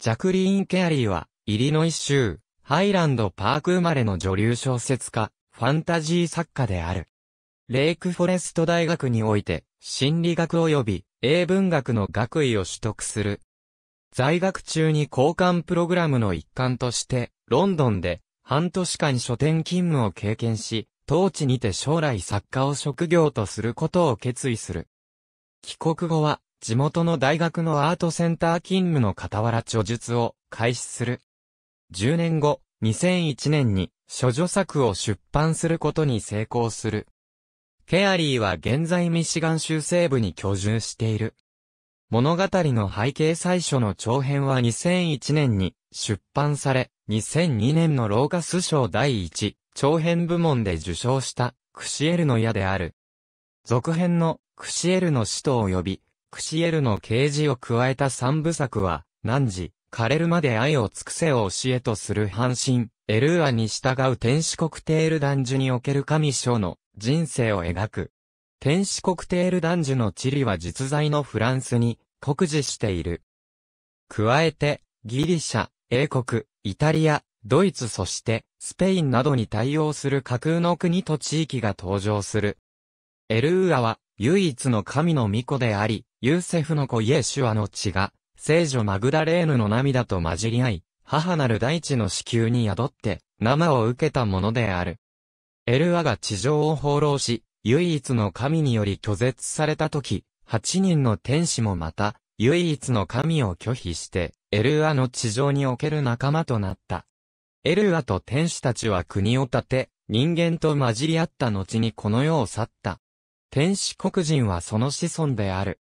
ジャクリーン・ケアリーは、イリノイ州、ハイランドパーク生まれの女流小説家、ファンタジー作家である。レイクフォレスト大学において、心理学及び英文学の学位を取得する。在学中に交換プログラムの一環として、ロンドンで半年間書店勤務を経験し、当地にて将来作家を職業とすることを決意する。帰国後は、地元の大学のアートセンター勤務の傍ら著述を開始する。10年後、2001年に、諸女作を出版することに成功する。ケアリーは現在ミシガン州西部に居住している。物語の背景最初の長編は2001年に出版され、2002年のローカス賞第1長編部門で受賞したクシエルの矢である。続編のクシエルの使徒及びクシエルの啓示を加えた三部作は、汝、枯れるまで愛を尽くせを教えとする半身、エルーアに従う天使国テール男樹における神将の人生を描く。天使国テール男樹の地理は実在のフランスに酷似している。加えて、ギリシャ、英国、イタリア、ドイツそしてスペインなどに対応する架空の国と地域が登場する。エルーアは唯一の神の御子であり、ユーセフの子イエシュアの血が、聖女マグダレーヌの涙と混じり合い、母なる大地の子宮に宿って、生を受けたものである。エルアが地上を放浪し、唯一の神により拒絶された時、八人の天使もまた、唯一の神を拒否して、エルアの地上における仲間となった。エルアと天使たちは国を建て、人間と混じり合った後にこの世を去った。天使黒人はその子孫である。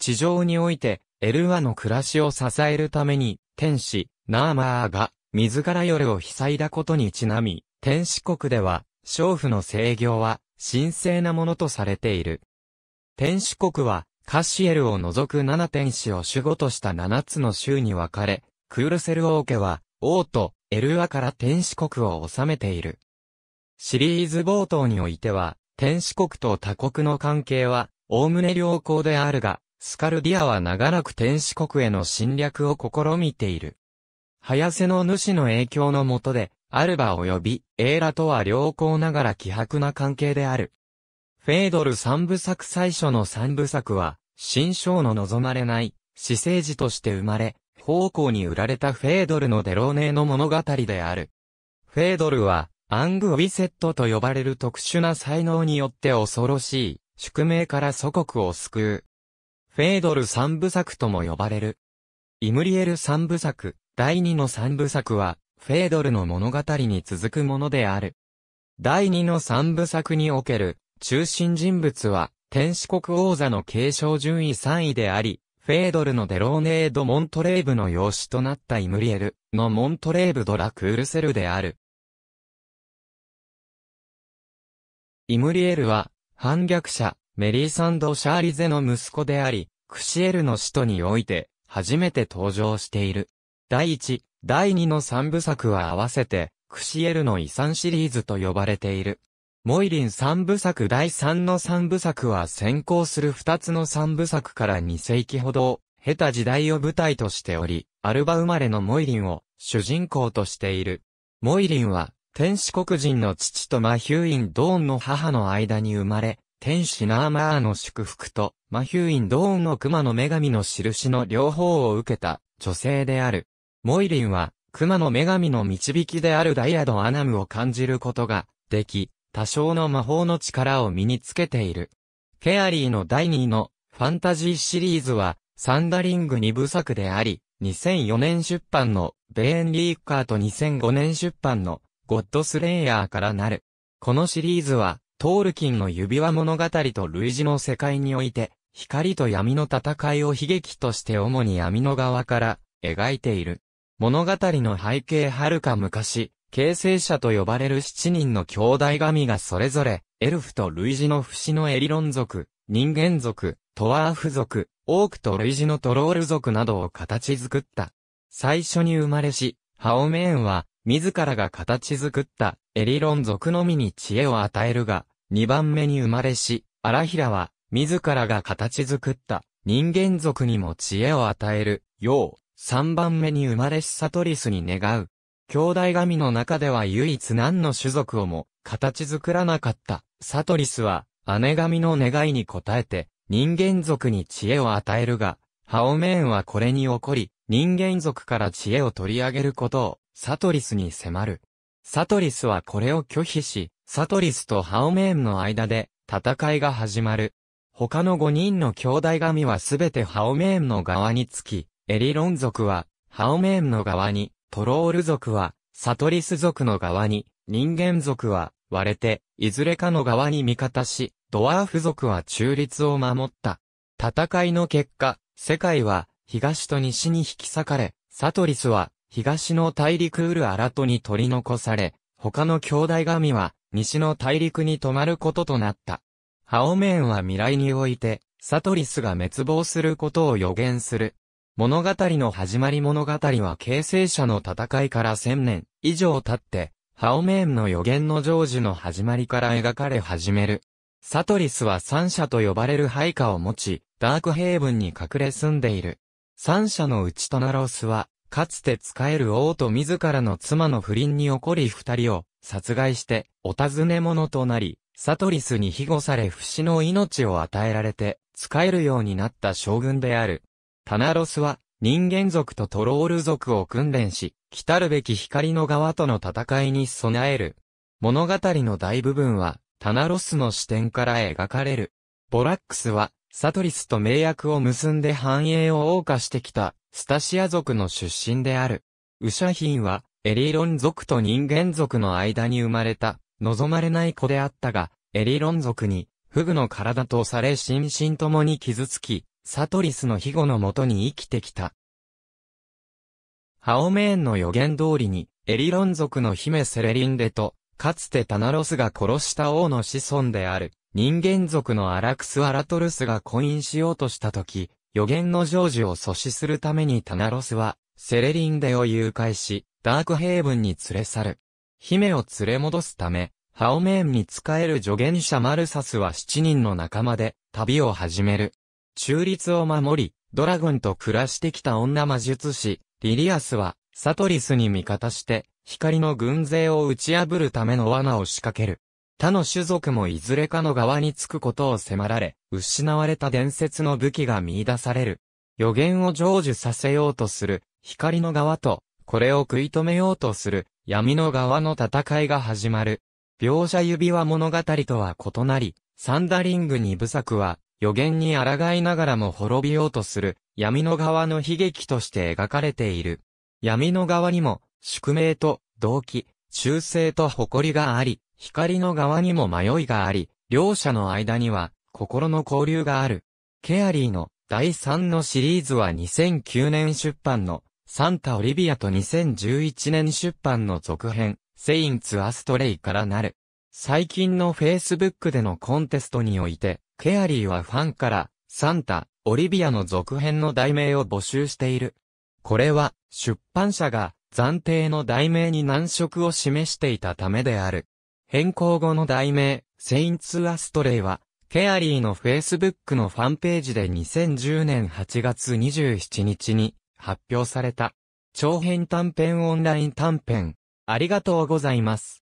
地上において、エルワの暮らしを支えるために、天使、ナーマーが、自ら夜を被災だことにちなみ、天使国では、娼婦の制御は、神聖なものとされている。天使国は、カシエルを除く七天使を守護とした七つの州に分かれ、クールセル王家は、王とエルワから天使国を治めている。シリーズ冒頭においては、天使国と他国の関係は、おおむね良好であるが、スカルディアは長らく天使国への侵略を試みている。早瀬の主の影響のもとで、アルバ及びエーラとは良好ながら希薄な関係である。フェードル三部作最初の三部作は、新章の望まれない、死生児として生まれ、方向に売られたフェードルのデローネーの物語である。フェードルは、アング・ウィセットと呼ばれる特殊な才能によって恐ろしい、宿命から祖国を救う。フェードル三部作とも呼ばれる。イムリエル三部作、第二の三部作は、フェードルの物語に続くものである。第二の三部作における、中心人物は、天使国王座の継承順位3位であり、フェードルのデローネード・モントレーブの養子となったイムリエルのモントレーブ・ドラ・クールセルである。イムリエルは、反逆者、メリーサンド・シャーリゼの息子であり、クシエルの使徒において、初めて登場している。第1、第2の三部作は合わせて、クシエルの遺産シリーズと呼ばれている。モイリン三部作第3の三部作は先行する2つの三部作から2世紀ほど、経た時代を舞台としており、アルバ生まれのモイリンを主人公としている。モイリンは天使黒人の父とマヒューイン・ドーンの母の間に生まれ、天使ナーマーの祝福と、マヒューイン・ドーンの熊の女神の印の両方を受けた、女性である。モイリンは、熊の女神の導きであるダイアド・アナムを感じることが、でき、多少の魔法の力を身につけている。ケアリーの第2の、ファンタジーシリーズは、サンダリングに部作であり、2004年出版の、ベーン・リーカーと2005年出版の、ゴッドスレイヤーからなる。このシリーズは、トールキンの指輪物語と類似の世界において、光と闇の戦いを悲劇として主に闇の側から描いている。物語の背景はるか昔、形成者と呼ばれる七人の兄弟神がそれぞれ、エルフと類似の不死のエリロン族、人間族、トワーフ族、オークと類似のトロール族などを形作った。最初に生まれし、ハオメーンは、自らが形作ったエリロン族のみに知恵を与えるが、2番目に生まれし、荒ラは、自らが形作った人間族にも知恵を与える、よう、3番目に生まれしサトリスに願う。兄弟神の中では唯一何の種族をも形作らなかったサトリスは姉神の願いに応えて人間族に知恵を与えるが、ハオメーンはこれに起こり人間族から知恵を取り上げることをサトリスに迫る。サトリスはこれを拒否し、サトリスとハオメーンの間で戦いが始まる。他の5人の兄弟神はすべてハオメーンの側につき、エリロン族はハオメーンの側に、トロール族はサトリス族の側に、人間族は割れて、いずれかの側に味方し、ドワーフ族は中立を守った。戦いの結果、世界は東と西に引き裂かれ、サトリスは東の大陸ウルアラトに取り残され、他の兄弟神は、西の大陸に泊まることとなった。ハオメーンは未来において、サトリスが滅亡することを予言する。物語の始まり物語は形成者の戦いから千年以上経って、ハオメーンの予言の成就の始まりから描かれ始める。サトリスは三者と呼ばれる配下を持ち、ダークヘイブンに隠れ住んでいる。三者のうちトナロスは、かつて使える王と自らの妻の不倫に起こり二人を殺害して、お尋ね者となり、サトリスに庇護され不死の命を与えられて、使えるようになった将軍である。タナロスは、人間族とトロール族を訓練し、来るべき光の側との戦いに備える。物語の大部分は、タナロスの視点から描かれる。ボラックスは、サトリスと名役を結んで繁栄を謳歌してきたスタシア族の出身である。ウシャヒンは、エリロン族と人間族の間に生まれた、望まれない子であったが、エリロン族に、フグの体とされ心身ともに傷つき、サトリスの庇護のもとに生きてきた。ハオメーンの予言通りに、エリロン族の姫セレリンデと、かつてタナロスが殺した王の子孫である、人間族のアラクス・アラトルスが婚姻しようとしたとき、予言の成就を阻止するためにタナロスは、セレリンデを誘拐し、ダークヘイブンに連れ去る。姫を連れ戻すため、ハオメーンに仕える助言者マルサスは7人の仲間で旅を始める。中立を守り、ドラゴンと暮らしてきた女魔術師、リリアスは、サトリスに味方して、光の軍勢を打ち破るための罠を仕掛ける。他の種族もいずれかの側につくことを迫られ、失われた伝説の武器が見出される。予言を成就させようとする、光の側と、これを食い止めようとする、闇の側の戦いが始まる。描写指輪物語とは異なり、サンダリング二部作は、予言に抗いながらも滅びようとする、闇の側の悲劇として描かれている。闇の側にも、宿命と、動機、忠誠と誇りがあり、光の側にも迷いがあり、両者の間には心の交流がある。ケアリーの第3のシリーズは2009年出版のサンタ・オリビアと2011年出版の続編、セインツ・アストレイからなる。最近のフェイスブックでのコンテストにおいて、ケアリーはファンから、サンタ、オリビアの続編の題名を募集している。これは、出版社が暫定の題名に難色を示していたためである。変更後の題名、セインツ・アストレイは、ケアリーのフェイスブックのファンページで2010年8月27日に発表された。長編短編オンライン短編。ありがとうございます。